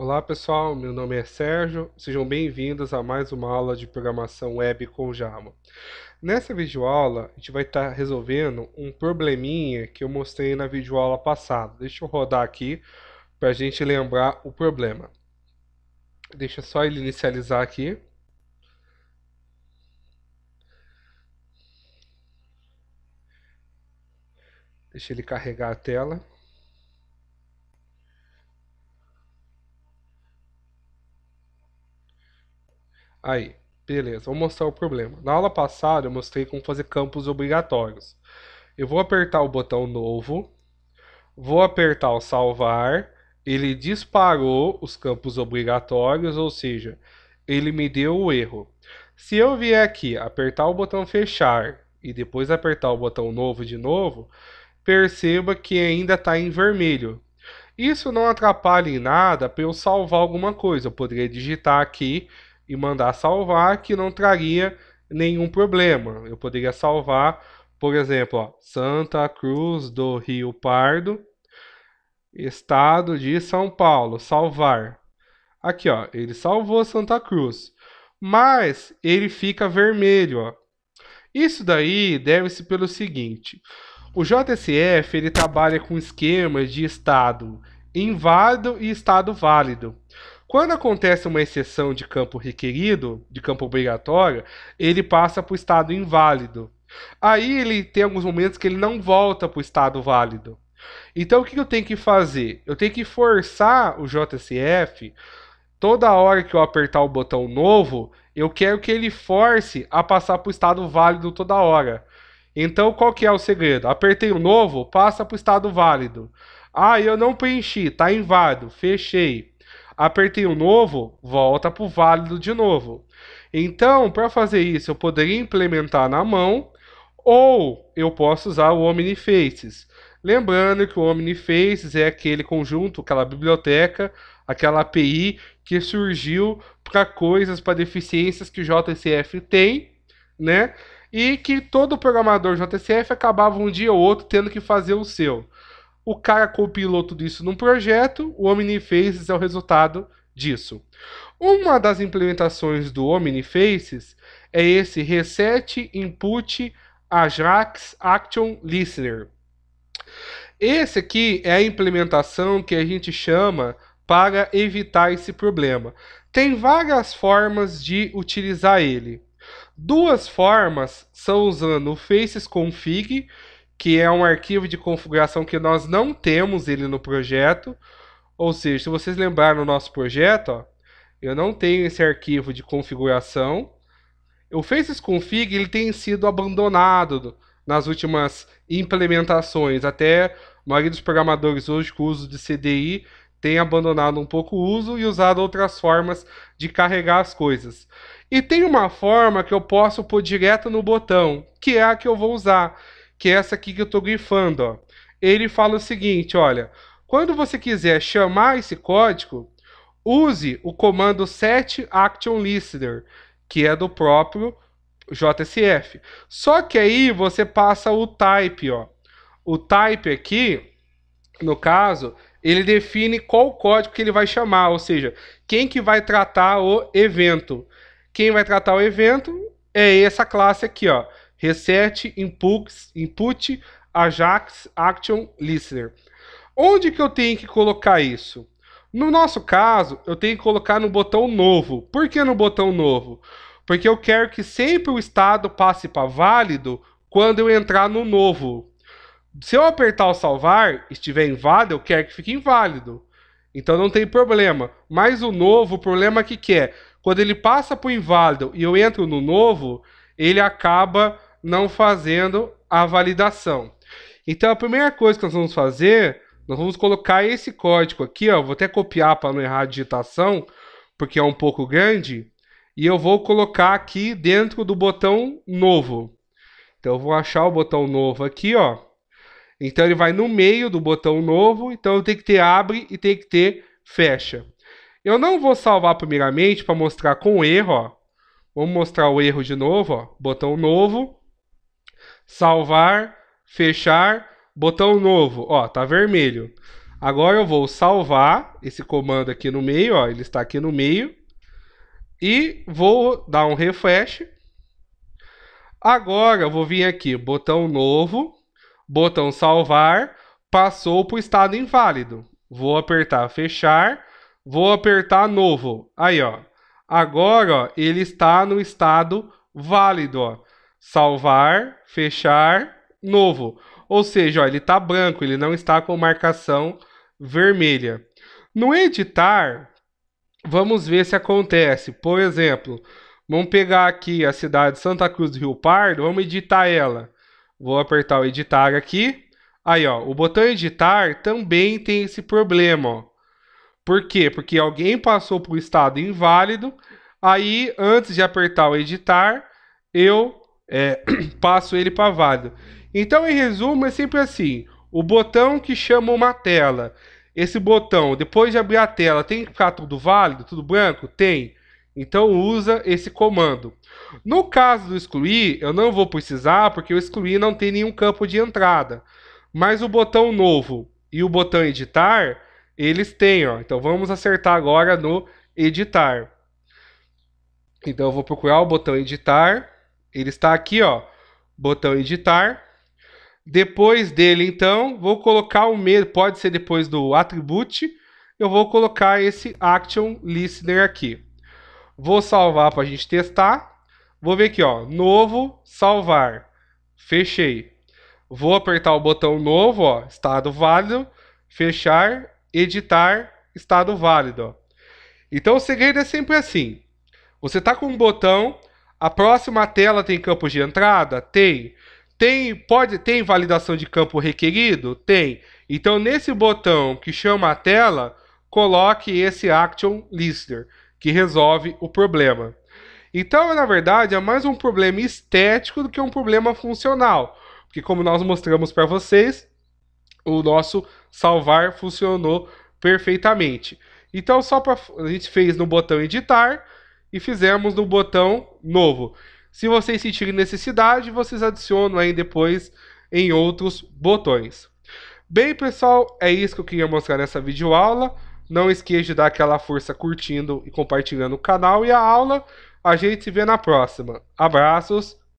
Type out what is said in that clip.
Olá pessoal, meu nome é Sérgio, sejam bem-vindos a mais uma aula de programação web com Java. Nessa videoaula, a gente vai estar tá resolvendo um probleminha que eu mostrei na videoaula passada. Deixa eu rodar aqui para a gente lembrar o problema. Deixa só ele inicializar aqui. Deixa ele carregar a tela. Aí, beleza, vou mostrar o problema. Na aula passada eu mostrei como fazer campos obrigatórios. Eu vou apertar o botão novo, vou apertar o salvar, ele disparou os campos obrigatórios, ou seja, ele me deu o erro. Se eu vier aqui, apertar o botão fechar e depois apertar o botão novo de novo, perceba que ainda está em vermelho. Isso não atrapalha em nada para eu salvar alguma coisa. Eu poderia digitar aqui e mandar salvar, que não traria nenhum problema. Eu poderia salvar, por exemplo, ó, Santa Cruz do Rio Pardo, estado de São Paulo, salvar. Aqui, ó, ele salvou Santa Cruz, mas ele fica vermelho, ó. Isso daí deve-se pelo seguinte: o JSF ele trabalha com esquemas de estado inválido e estado válido. Quando acontece uma exceção de campo requerido, de campo obrigatório, ele passa para o estado inválido. Aí ele tem alguns momentos que ele não volta para o estado válido. Então o que eu tenho que fazer? Eu tenho que forçar o JSF, toda hora que eu apertar o botão novo, eu quero que ele force a passar para o estado válido toda hora. Então qual que é o segredo? Apertei o novo, passa para o estado válido. Ah, eu não preenchi, tá inválido, fechei. Apertei o novo, volta para o válido de novo. Então, para fazer isso, eu poderia implementar na mão ou eu posso usar o OmniFaces. Lembrando que o OmniFaces é aquele conjunto, aquela biblioteca, aquela API que surgiu para coisas, para deficiências que o JCF tem, né? E que todo programador JCF acabava um dia ou outro tendo que fazer o seu o cara copiloto disso num projeto, o OmniFaces é o resultado disso. Uma das implementações do OmniFaces é esse Reset Input Ajax Action Listener. Esse aqui é a implementação que a gente chama para evitar esse problema. Tem várias formas de utilizar ele. Duas formas são usando o Faces Config que é um arquivo de configuração que nós não temos ele no projeto. Ou seja, se vocês lembrarem no nosso projeto, ó, eu não tenho esse arquivo de configuração. O FacesConfig ele tem sido abandonado nas últimas implementações. Até a maioria dos programadores hoje com uso de CDI tem abandonado um pouco o uso e usado outras formas de carregar as coisas. E tem uma forma que eu posso pôr direto no botão, que é a que eu vou usar que é essa aqui que eu estou grifando. Ó. Ele fala o seguinte, olha, quando você quiser chamar esse código, use o comando set action listener, que é do próprio JSF. Só que aí você passa o type, ó. O type aqui, no caso, ele define qual código que ele vai chamar, ou seja, quem que vai tratar o evento. Quem vai tratar o evento é essa classe aqui, ó, Reset, Inputs, Input, Ajax, Action, Listener. Onde que eu tenho que colocar isso? No nosso caso, eu tenho que colocar no botão novo. Por que no botão novo? Porque eu quero que sempre o estado passe para válido quando eu entrar no novo. Se eu apertar o salvar, estiver inválido, eu quero que fique inválido. Então não tem problema. Mas o novo, o problema é que, que é? Quando ele passa para o inválido e eu entro no novo, ele acaba não fazendo a validação. Então a primeira coisa que nós vamos fazer, nós vamos colocar esse código aqui, ó, vou até copiar para não errar a digitação, porque é um pouco grande, e eu vou colocar aqui dentro do botão novo. Então eu vou achar o botão novo aqui, ó. Então ele vai no meio do botão novo, então tem que ter abre e tem que ter fecha. Eu não vou salvar primeiramente para mostrar com erro, ó. Vamos mostrar o erro de novo, ó. Botão novo salvar, fechar, botão novo, ó, tá vermelho. Agora eu vou salvar esse comando aqui no meio, ó, ele está aqui no meio. E vou dar um refresh. Agora eu vou vir aqui, botão novo, botão salvar, passou para o estado inválido. Vou apertar fechar, vou apertar novo. Aí, ó. Agora, ó, ele está no estado válido, ó. Salvar, fechar, novo. Ou seja, ó, ele está branco, ele não está com marcação vermelha. No editar, vamos ver se acontece. Por exemplo, vamos pegar aqui a cidade Santa Cruz do Rio Pardo, vamos editar ela. Vou apertar o editar aqui. Aí, ó, o botão editar também tem esse problema, ó. Por quê? Porque alguém passou para o estado inválido, aí antes de apertar o editar, eu é, passo ele para válido. Então, em resumo, é sempre assim: o botão que chama uma tela. Esse botão, depois de abrir a tela, tem que ficar tudo válido, tudo branco? Tem. Então usa esse comando. No caso do excluir, eu não vou precisar, porque o excluir não tem nenhum campo de entrada. Mas o botão novo e o botão editar, eles têm. Ó. Então vamos acertar agora no editar. Então eu vou procurar o botão editar. Ele está aqui, ó, botão editar. Depois dele, então, vou colocar o mesmo, pode ser depois do attribute, eu vou colocar esse action listener aqui. Vou salvar para a gente testar. Vou ver aqui, ó, novo, salvar. Fechei. Vou apertar o botão novo, ó, estado válido, fechar, editar, estado válido. Ó. Então o segredo é sempre assim. Você está com um botão, a próxima tela tem campos de entrada? Tem. Tem, pode, tem validação de campo requerido? Tem. Então, nesse botão que chama a tela, coloque esse Action Listener, que resolve o problema. Então, na verdade, é mais um problema estético do que um problema funcional. Porque, como nós mostramos para vocês, o nosso salvar funcionou perfeitamente. Então, só para a gente fez no botão editar, e fizemos no botão novo. Se vocês sentirem necessidade, vocês adicionam aí depois em outros botões. Bem, pessoal, é isso que eu queria mostrar nessa videoaula. Não esqueça de dar aquela força curtindo e compartilhando o canal e a aula. A gente se vê na próxima. Abraços!